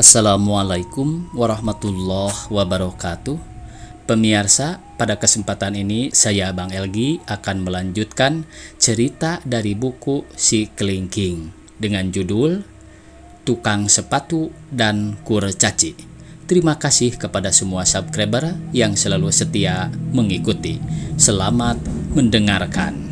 Assalamualaikum warahmatullahi wabarakatuh. Pemirsa, pada kesempatan ini saya Bang Elgi akan melanjutkan cerita dari buku Si Kelingking dengan judul Tukang Sepatu dan Kurcaci. Terima kasih kepada semua subscriber yang selalu setia mengikuti. Selamat mendengarkan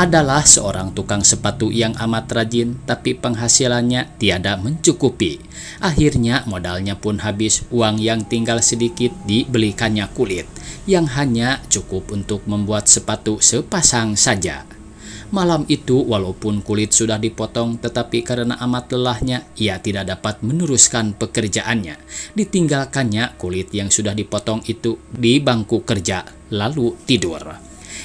adalah seorang tukang sepatu yang amat rajin, tapi penghasilannya tiada mencukupi. Akhirnya, modalnya pun habis, uang yang tinggal sedikit dibelikannya kulit yang hanya cukup untuk membuat sepatu sepasang saja. Malam itu, walaupun kulit sudah dipotong, tetapi karena amat lelahnya, ia tidak dapat meneruskan pekerjaannya. Ditinggalkannya kulit yang sudah dipotong itu di bangku kerja, lalu tidur.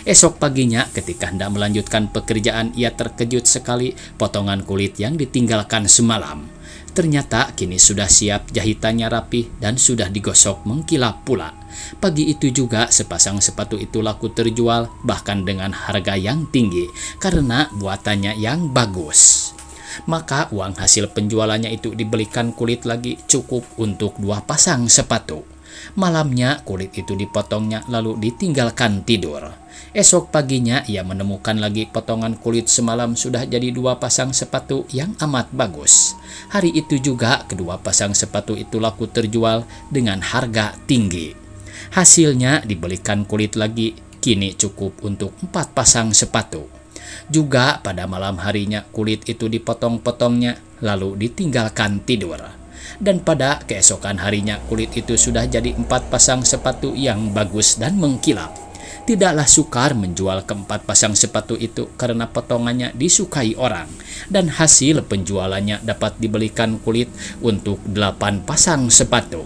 Esok paginya, ketika hendak melanjutkan pekerjaan, ia terkejut sekali potongan kulit yang ditinggalkan semalam. Ternyata kini sudah siap jahitannya rapih dan sudah digosok mengkilap pula. Pagi itu juga sepasang sepatu itu laku terjual bahkan dengan harga yang tinggi karena buatannya yang bagus maka uang hasil penjualannya itu dibelikan kulit lagi cukup untuk dua pasang sepatu. Malamnya kulit itu dipotongnya lalu ditinggalkan tidur. Esok paginya ia menemukan lagi potongan kulit semalam sudah jadi dua pasang sepatu yang amat bagus. Hari itu juga kedua pasang sepatu itu laku terjual dengan harga tinggi. Hasilnya dibelikan kulit lagi, kini cukup untuk empat pasang sepatu. Juga pada malam harinya kulit itu dipotong-potongnya lalu ditinggalkan tidur. Dan pada keesokan harinya kulit itu sudah jadi empat pasang sepatu yang bagus dan mengkilap. Tidaklah sukar menjual keempat pasang sepatu itu karena potongannya disukai orang dan hasil penjualannya dapat dibelikan kulit untuk delapan pasang sepatu.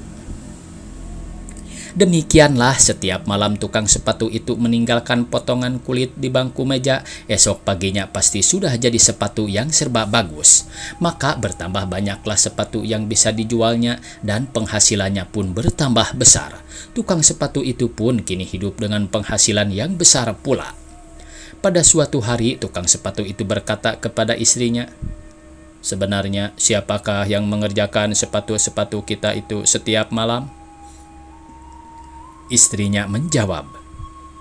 Demikianlah setiap malam tukang sepatu itu meninggalkan potongan kulit di bangku meja, esok paginya pasti sudah jadi sepatu yang serba bagus. Maka bertambah banyaklah sepatu yang bisa dijualnya dan penghasilannya pun bertambah besar. Tukang sepatu itu pun kini hidup dengan penghasilan yang besar pula. Pada suatu hari, tukang sepatu itu berkata kepada istrinya, "Sebenarnya, siapakah yang mengerjakan sepatu-sepatu kita itu setiap malam?" Istrinya menjawab,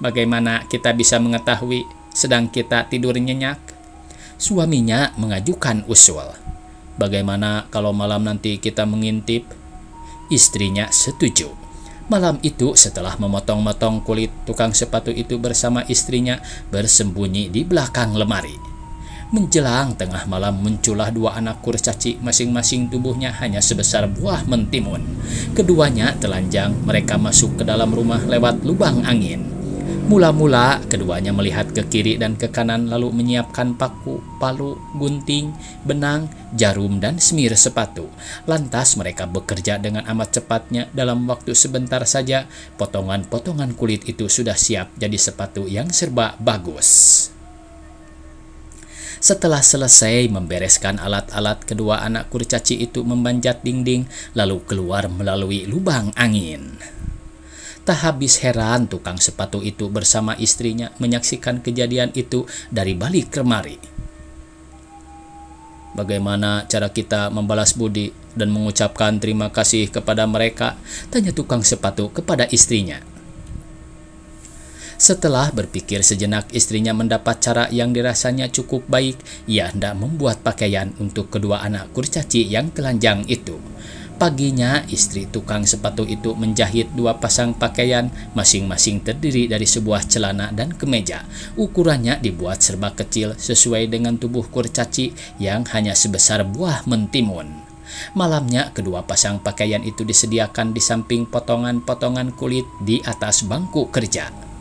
"Bagaimana kita bisa mengetahui sedang kita tidur nyenyak?" Suaminya mengajukan usul, "Bagaimana kalau malam nanti kita mengintip?" Istrinya setuju. Malam itu setelah memotong-motong kulit tukang sepatu itu bersama istrinya bersembunyi di belakang lemari. Menjelang tengah malam muncullah dua anak kurcaci masing-masing tubuhnya hanya sebesar buah mentimun. Keduanya telanjang, mereka masuk ke dalam rumah lewat lubang angin. Mula-mula keduanya melihat ke kiri dan ke kanan lalu menyiapkan paku, palu, gunting, benang, jarum, dan semir sepatu. Lantas mereka bekerja dengan amat cepatnya dalam waktu sebentar saja, potongan-potongan kulit itu sudah siap jadi sepatu yang serba bagus. Setelah selesai membereskan alat-alat, kedua anak kurcaci itu memanjat dinding lalu keluar melalui lubang angin. Tak habis heran tukang sepatu itu bersama istrinya menyaksikan kejadian itu dari balik kemari. Bagaimana cara kita membalas budi dan mengucapkan terima kasih kepada mereka? Tanya tukang sepatu kepada istrinya. Setelah berpikir sejenak istrinya mendapat cara yang dirasanya cukup baik, ia hendak membuat pakaian untuk kedua anak kurcaci yang telanjang itu. Paginya, istri tukang sepatu itu menjahit dua pasang pakaian, masing-masing terdiri dari sebuah celana dan kemeja. Ukurannya dibuat serba kecil sesuai dengan tubuh kurcaci yang hanya sebesar buah mentimun. Malamnya, kedua pasang pakaian itu disediakan di samping potongan-potongan kulit di atas bangku kerja.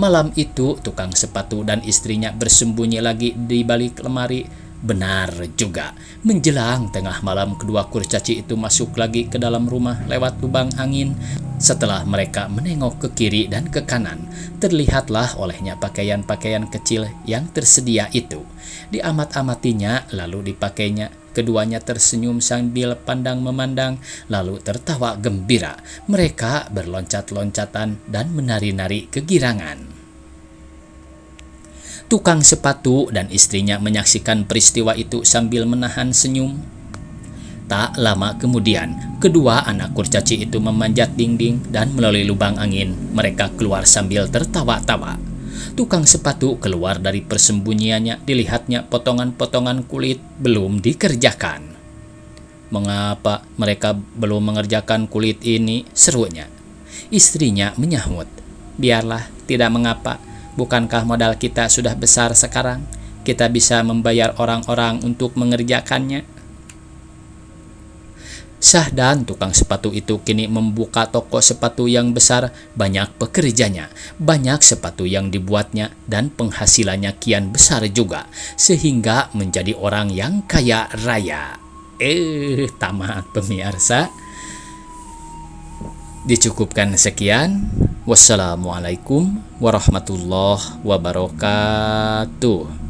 Malam itu, tukang sepatu dan istrinya bersembunyi lagi di balik lemari. Benar juga, menjelang tengah malam kedua kurcaci itu masuk lagi ke dalam rumah lewat lubang angin. Setelah mereka menengok ke kiri dan ke kanan, terlihatlah olehnya pakaian-pakaian kecil yang tersedia itu. Diamat-amatinya lalu dipakainya Keduanya tersenyum sambil pandang memandang, lalu tertawa gembira. Mereka berloncat-loncatan dan menari-nari kegirangan. Tukang sepatu dan istrinya menyaksikan peristiwa itu sambil menahan senyum. Tak lama kemudian, kedua anak kurcaci itu memanjat dinding dan melalui lubang angin. Mereka keluar sambil tertawa-tawa. Tukang sepatu keluar dari persembunyiannya, dilihatnya potongan-potongan kulit belum dikerjakan. Mengapa mereka belum mengerjakan kulit ini? Serunya. Istrinya menyahut. Biarlah, tidak mengapa. Bukankah modal kita sudah besar sekarang? Kita bisa membayar orang-orang untuk mengerjakannya. Syahdan, tukang sepatu itu kini membuka toko sepatu yang besar, banyak pekerjanya, banyak sepatu yang dibuatnya dan penghasilannya kian besar juga, sehingga menjadi orang yang kaya raya. Eh, tamat pemirsa. Dicukupkan sekian. Wassalamualaikum warahmatullahi wabarakatuh.